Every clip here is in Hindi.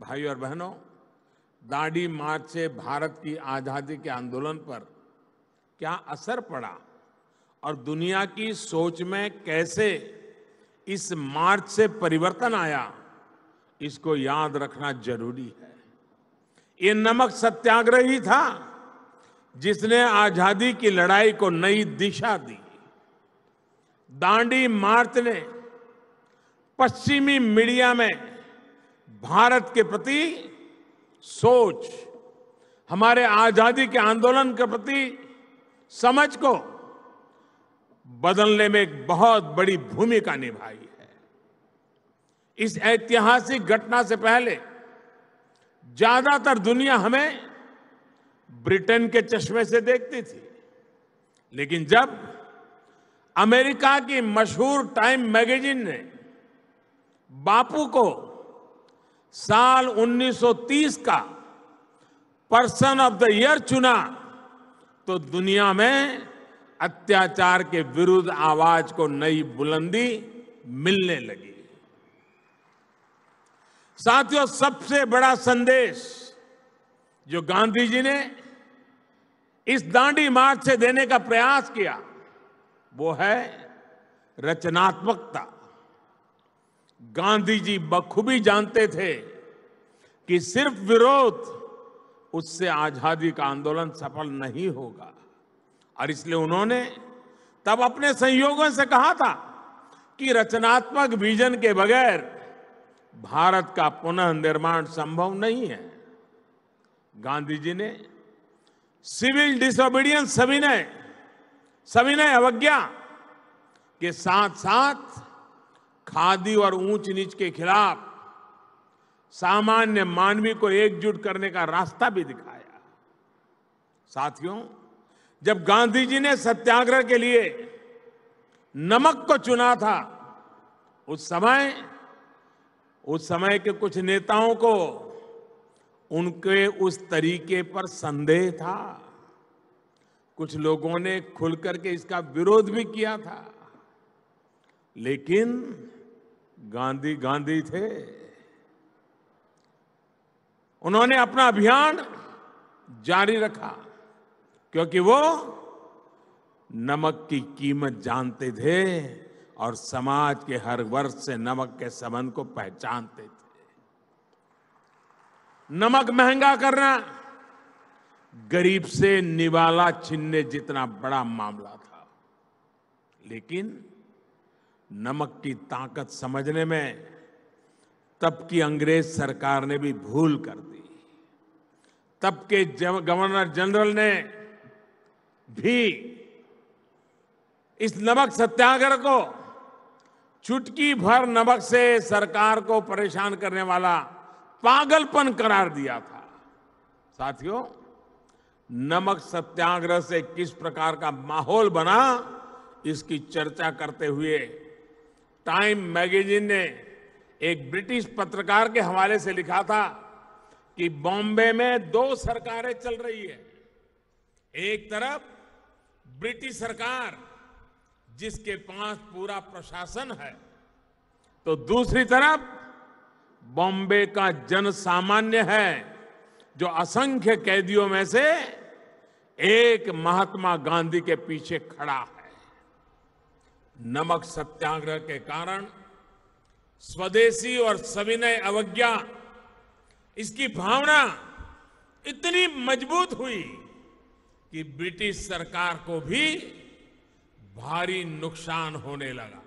भाई और बहनों दांडी मार्च से भारत की आजादी के आंदोलन पर क्या असर पड़ा और दुनिया की सोच में कैसे इस मार्च से परिवर्तन आया इसको याद रखना जरूरी है ये नमक सत्याग्रह ही था जिसने आजादी की लड़ाई को नई दिशा दी दांडी मार्च ने पश्चिमी मीडिया में भारत के प्रति सोच हमारे आजादी के आंदोलन के प्रति समझ को बदलने में एक बहुत बड़ी भूमिका निभाई है इस ऐतिहासिक घटना से पहले ज्यादातर दुनिया हमें ब्रिटेन के चश्मे से देखती थी लेकिन जब अमेरिका की मशहूर टाइम मैगजीन ने बापू को साल 1930 का पर्सन ऑफ द ईयर चुना तो दुनिया में अत्याचार के विरुद्ध आवाज को नई बुलंदी मिलने लगी साथियों सबसे बड़ा संदेश जो गांधी जी ने इस दांडी मार्च से देने का प्रयास किया वो है रचनात्मकता गांधी जी बखूबी जानते थे कि सिर्फ विरोध उससे आजादी का आंदोलन सफल नहीं होगा और इसलिए उन्होंने तब अपने संयोगों से कहा था कि रचनात्मक विजन के बगैर भारत का पुनः निर्माण संभव नहीं है गांधी जी ने सिविल डिसोबीडियंस सविनय सविनय अवज्ञा के साथ साथ खादी और ऊंच नीच के खिलाफ सामान्य मानवी को एकजुट करने का रास्ता भी दिखाया साथियों जब गांधी जी ने सत्याग्रह के लिए नमक को चुना था उस समय उस समय के कुछ नेताओं को उनके उस तरीके पर संदेह था कुछ लोगों ने खुल करके इसका विरोध भी किया था लेकिन गांधी गांधी थे उन्होंने अपना अभियान जारी रखा क्योंकि वो नमक की कीमत जानते थे और समाज के हर वर्ग से नमक के संबंध को पहचानते थे नमक महंगा करना गरीब से निवाला छीनने जितना बड़ा मामला था लेकिन नमक की ताकत समझने में तब की अंग्रेज सरकार ने भी भूल कर दी तब के गवर्नर जनरल ने भी इस नमक सत्याग्रह को चुटकी भर नमक से सरकार को परेशान करने वाला पागलपन करार दिया था साथियों नमक सत्याग्रह से किस प्रकार का माहौल बना इसकी चर्चा करते हुए टाइम मैगजीन ने एक ब्रिटिश पत्रकार के हवाले से लिखा था कि बॉम्बे में दो सरकारें चल रही है एक तरफ ब्रिटिश सरकार जिसके पास पूरा प्रशासन है तो दूसरी तरफ बॉम्बे का जन सामान्य है जो असंख्य कैदियों में से एक महात्मा गांधी के पीछे खड़ा है नमक सत्याग्रह के कारण स्वदेशी और सविनय अवज्ञा इसकी भावना इतनी मजबूत हुई कि ब्रिटिश सरकार को भी भारी नुकसान होने लगा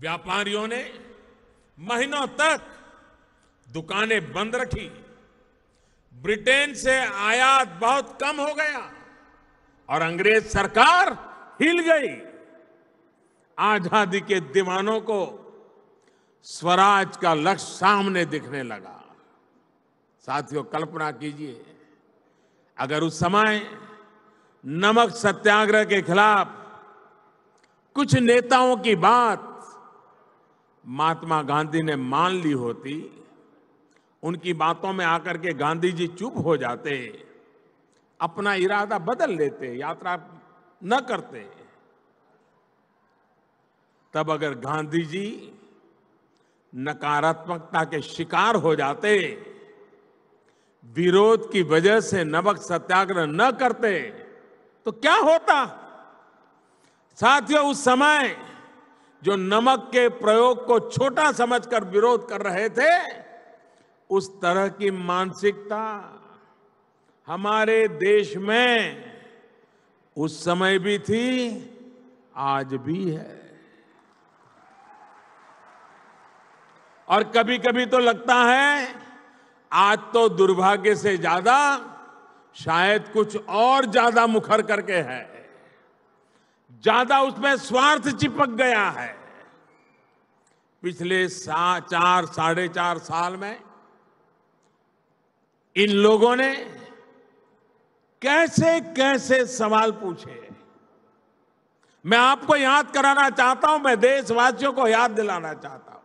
व्यापारियों ने महीनों तक दुकानें बंद रखी ब्रिटेन से आयात बहुत कम हो गया और अंग्रेज सरकार हिल गई आजादी के दीवानों को स्वराज का लक्ष्य सामने दिखने लगा साथियों कल्पना कीजिए अगर उस समय नमक सत्याग्रह के खिलाफ कुछ नेताओं की बात महात्मा गांधी ने मान ली होती उनकी बातों में आकर के गांधी जी चुप हो जाते अपना इरादा बदल लेते यात्रा न करते तब अगर गांधी जी नकारात्मकता के शिकार हो जाते विरोध की वजह से नमक सत्याग्रह न करते तो क्या होता साथियों उस समय जो नमक के प्रयोग को छोटा समझकर विरोध कर रहे थे उस तरह की मानसिकता हमारे देश में उस समय भी थी आज भी है और कभी कभी तो लगता है आज तो दुर्भाग्य से ज्यादा शायद कुछ और ज्यादा मुखर करके है ज्यादा उसमें स्वार्थ चिपक गया है पिछले सा, चार साढ़े चार साल में इन लोगों ने कैसे कैसे सवाल पूछे मैं आपको याद कराना चाहता हूं मैं देशवासियों को याद दिलाना चाहता हूं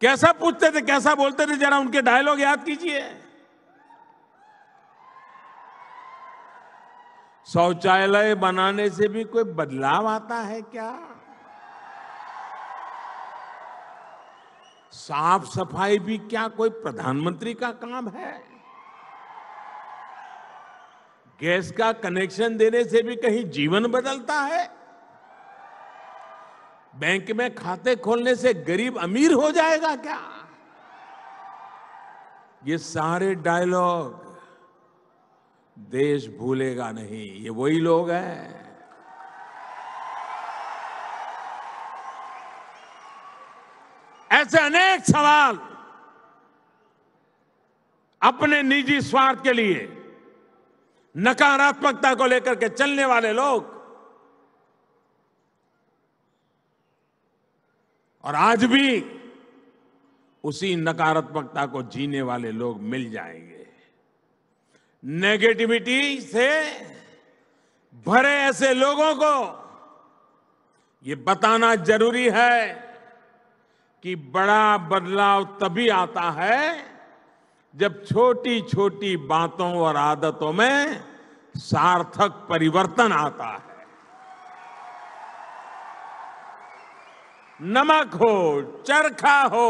कैसा पूछते थे कैसा बोलते थे जरा उनके डायलॉग याद कीजिए शौचालय बनाने से भी कोई बदलाव आता है क्या साफ सफाई भी क्या कोई प्रधानमंत्री का काम है गैस का कनेक्शन देने से भी कहीं जीवन बदलता है बैंक में खाते खोलने से गरीब अमीर हो जाएगा क्या ये सारे डायलॉग देश भूलेगा नहीं ये वही लोग हैं ऐसे अनेक सवाल अपने निजी स्वार्थ के लिए नकारात्मकता को लेकर के चलने वाले लोग और आज भी उसी नकारात्मकता को जीने वाले लोग मिल जाएंगे नेगेटिविटी से भरे ऐसे लोगों को ये बताना जरूरी है कि बड़ा बदलाव तभी आता है जब छोटी छोटी बातों और आदतों में सार्थक परिवर्तन आता है नमक हो चरखा हो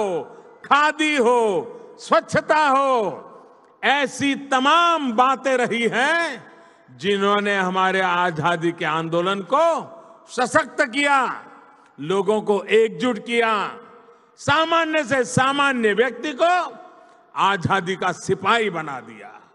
खादी हो स्वच्छता हो ऐसी तमाम बातें रही हैं जिन्होंने हमारे आजादी के आंदोलन को सशक्त किया लोगों को एकजुट किया सामान्य से सामान्य व्यक्ति को आजादी का सिपाही बना दिया